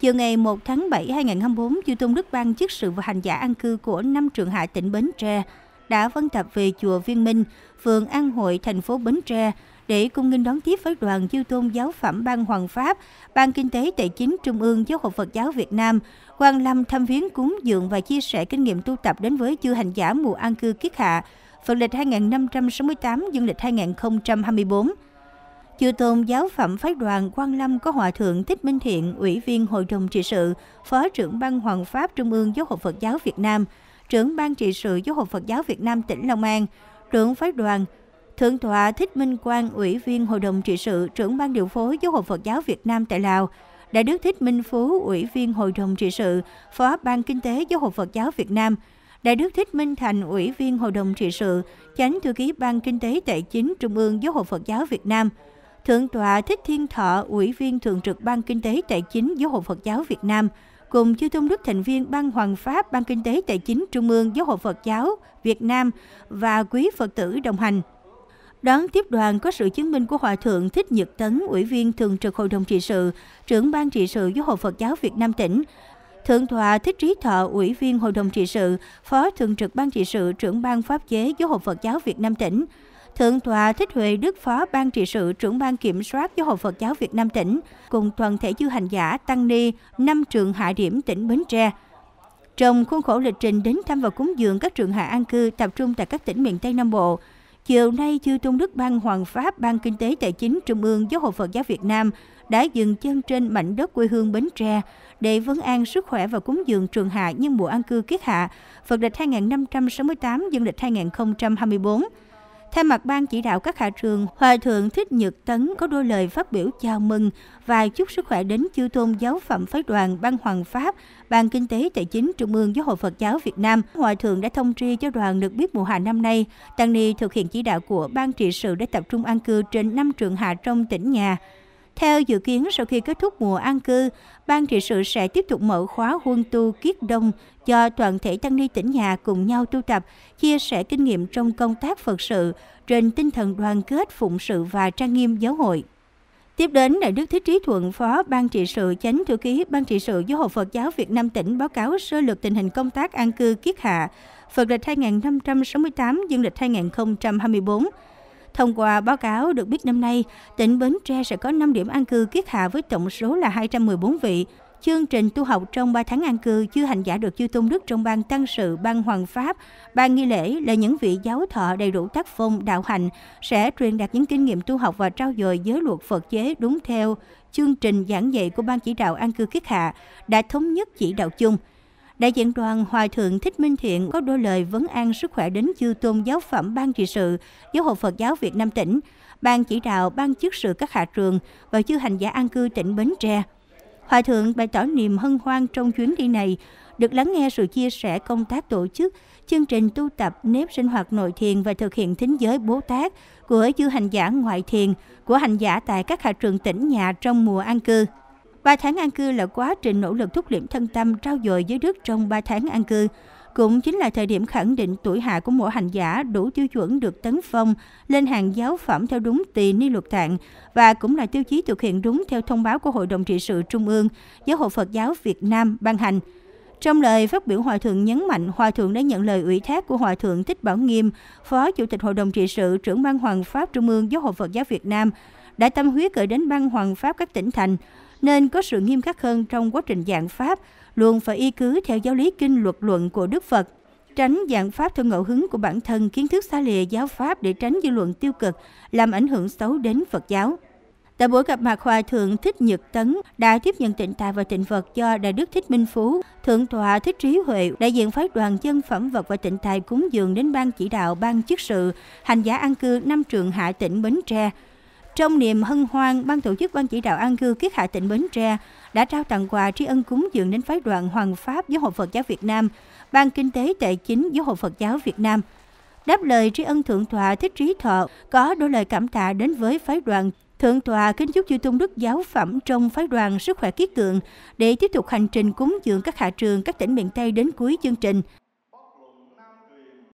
Chiều ngày 1 tháng 7 2024, tôn Đức Bang chức sự và hành giả an cư của năm trường hạ tỉnh Bến Tre đã vân tập về chùa Viên Minh, phường An Hội, thành phố Bến Tre để cung nghênh đón tiếp với đoàn chư tôn giáo phẩm Ban Hoàng Pháp, Ban Kinh tế Tài chính Trung ương Giáo hội Phật giáo Việt Nam, quan lâm thăm viếng cúng dường và chia sẻ kinh nghiệm tu tập đến với chư hành giả mùa an cư kiết hạ, Phật lịch 2568, dương lịch 2024. Chư tôn giáo phẩm phái đoàn Quang Lâm có Hòa Thượng Thích Minh Thiện, Ủy viên Hội đồng trị sự, Phó trưởng ban Hoàng Pháp Trung ương Giáo hội Phật giáo Việt Nam, trưởng ban trị sự Giáo hội Phật giáo Việt Nam tỉnh Long An, trưởng phái đoàn Thượng tọa Thích Minh Quang, Ủy viên Hội đồng trị sự, trưởng ban điều phối Giáo hội Phật giáo Việt Nam tại Lào, Đại đức Thích Minh Phú, Ủy viên Hội đồng trị sự, Phó ban kinh tế Giáo hội Phật giáo Việt Nam, Đại đức Thích Minh Thành, Ủy viên Hội đồng trị sự, Chánh thư ký Ban Kinh tế Tài chính Trung ương Giáo hội Phật giáo Việt Nam, Thượng tọa Thích Thiên Thọ, Ủy viên Thường trực Ban Kinh tế Tài chính Giáo hội Phật giáo Việt Nam, cùng chư tôn đức thành viên Ban Hoàng Pháp, Ban Kinh tế Tài chính Trung ương Giáo hội Phật giáo Việt Nam và quý Phật tử đồng hành. Đón tiếp đoàn có sự chứng minh của Hòa Thượng Thích Nhật Tấn, Ủy viên Thường trực Hội đồng Trị sự, trưởng Ban Trị sự Giáo hội Phật giáo Việt Nam tỉnh, Thượng tọa Thích Trí Thọ, Ủy viên Hội đồng Trị sự, Phó Thường trực Ban Trị sự, trưởng Ban Pháp chế Giáo hội Phật giáo Việt Nam tỉnh, Thượng tọa Thích Huệ Đức Phó Ban trị sự trưởng ban kiểm soát Giáo hội Phật giáo Việt Nam tỉnh cùng toàn thể du hành giả Tăng Ni năm trường hạ điểm tỉnh Bến Tre. Trong khuôn khổ lịch trình đến thăm và cúng dường các trường hạ an cư tập trung tại các tỉnh miền Tây Nam Bộ, chiều nay chư tôn đức ban hoàng pháp ban kinh tế tài chính trung ương giáo hội phật giáo việt nam đã dừng chân trên mảnh đất quê hương bến tre để vấn an sức khỏe và cúng dường trường hạ nhân mùa an cư kiết hạ phật lịch 2568 dương lịch 2024 Thay mặt ban chỉ đạo các hạ trường, Hòa thượng Thích Nhật Tấn có đôi lời phát biểu chào mừng và chúc sức khỏe đến chư tôn giáo phẩm phái đoàn Ban Hoàng Pháp, Ban Kinh tế Tài chính Trung ương Giáo hội Phật giáo Việt Nam. Hòa thượng đã thông tri cho đoàn được biết mùa hạ năm nay. Tăng ni thực hiện chỉ đạo của Ban trị sự để tập trung an cư trên năm trường hạ trong tỉnh nhà. Theo dự kiến, sau khi kết thúc mùa an cư, Ban trị sự sẽ tiếp tục mở khóa huân tu kiết đông cho toàn thể tăng ni tỉnh nhà cùng nhau tu tập, chia sẻ kinh nghiệm trong công tác Phật sự, trên tinh thần đoàn kết, phụng sự và trang nghiêm giáo hội. Tiếp đến, Đại Đức Thích Trí Thuận, Phó Ban trị sự Chánh Thư ký Ban trị sự Giáo hội Phật giáo Việt Nam tỉnh báo cáo sơ lược tình hình công tác an cư kiết hạ, Phật lịch 2568, dương lịch 2024, Thông qua báo cáo được biết năm nay, tỉnh Bến Tre sẽ có 5 điểm an cư kiết hạ với tổng số là 214 vị. Chương trình tu học trong 3 tháng an cư chưa hành giả được chư tôn đức trong ban tăng sự, ban hoàng pháp, ban nghi lễ là những vị giáo thọ đầy đủ tác phong, đạo hành, sẽ truyền đạt những kinh nghiệm tu học và trao dồi giới luật Phật chế đúng theo chương trình giảng dạy của ban chỉ đạo an cư kiết hạ đã thống nhất chỉ đạo chung – Đại diện đoàn Hòa Thượng Thích Minh Thiện có đôi lời vấn an sức khỏe đến chư tôn giáo phẩm Ban trị sự, Giáo hội Phật giáo Việt Nam tỉnh, Ban chỉ đạo Ban chức sự các hạ trường và chư hành giả an cư tỉnh Bến Tre. Hòa Thượng bày tỏ niềm hân hoan trong chuyến đi này, được lắng nghe sự chia sẻ công tác tổ chức, chương trình tu tập nếp sinh hoạt nội thiền và thực hiện thính giới Bố Tát của chư hành giả ngoại thiền, của hành giả tại các hạ trường tỉnh nhà trong mùa an cư. 3 tháng an cư là quá trình nỗ lực thúc liệm thân tâm trao dồi giới đức trong 3 tháng an cư. Cũng chính là thời điểm khẳng định tuổi hạ của mỗi hành giả đủ tiêu chuẩn được tấn phong lên hàng giáo phẩm theo đúng tỳ ni luật tạng và cũng là tiêu chí thực hiện đúng theo thông báo của Hội đồng trị sự Trung ương, Giáo hội Phật giáo Việt Nam ban hành. Trong lời phát biểu Hòa Thượng nhấn mạnh, Hòa Thượng đã nhận lời ủy thác của Hòa Thượng Thích Bảo Nghiêm, Phó Chủ tịch Hội đồng trị sự, trưởng ban Hoàng Pháp Trung ương Giáo hội Phật giáo Việt Nam, đã tâm huyết gửi đến ban Hoàng Pháp các tỉnh thành, nên có sự nghiêm khắc hơn trong quá trình giảng Pháp, luôn phải y cứ theo giáo lý kinh luật luận của Đức Phật, tránh giảng Pháp theo ngẫu hứng của bản thân kiến thức xa lìa giáo Pháp để tránh dư luận tiêu cực, làm ảnh hưởng xấu đến Phật giáo. Tại buổi gặp mặt Hòa Thượng Thích Nhật Tấn đã tiếp nhận tịnh tài và tịnh vật do Đại đức Thích Minh Phú, Thượng tọa Thích Trí Huệ, đại diện phái đoàn dân phẩm vật và tịnh tài cúng dường đến ban chỉ đạo ban chức sự, hành giả an cư năm trường Hạ tỉnh Bến Tre, trong niềm hân hoan, ban tổ chức ban chỉ đạo an cư kiết hạ tỉnh Bến Tre đã trao tặng quà tri ân cúng dường đến phái đoàn Hoàng Pháp Giáo hội Phật giáo Việt Nam, Ban Kinh tế Tài chính Giáo hội Phật giáo Việt Nam. Đáp lời tri ân Thượng tọa Thích Trí Thọ có đôi lời cảm tạ đến với phái đoàn Thượng tọa kính chúc chư tôn đức giáo phẩm trong phái đoàn sức khỏe kiết cường để tiếp tục hành trình cúng dường các hạ trường các tỉnh miền Tây đến cuối chương trình.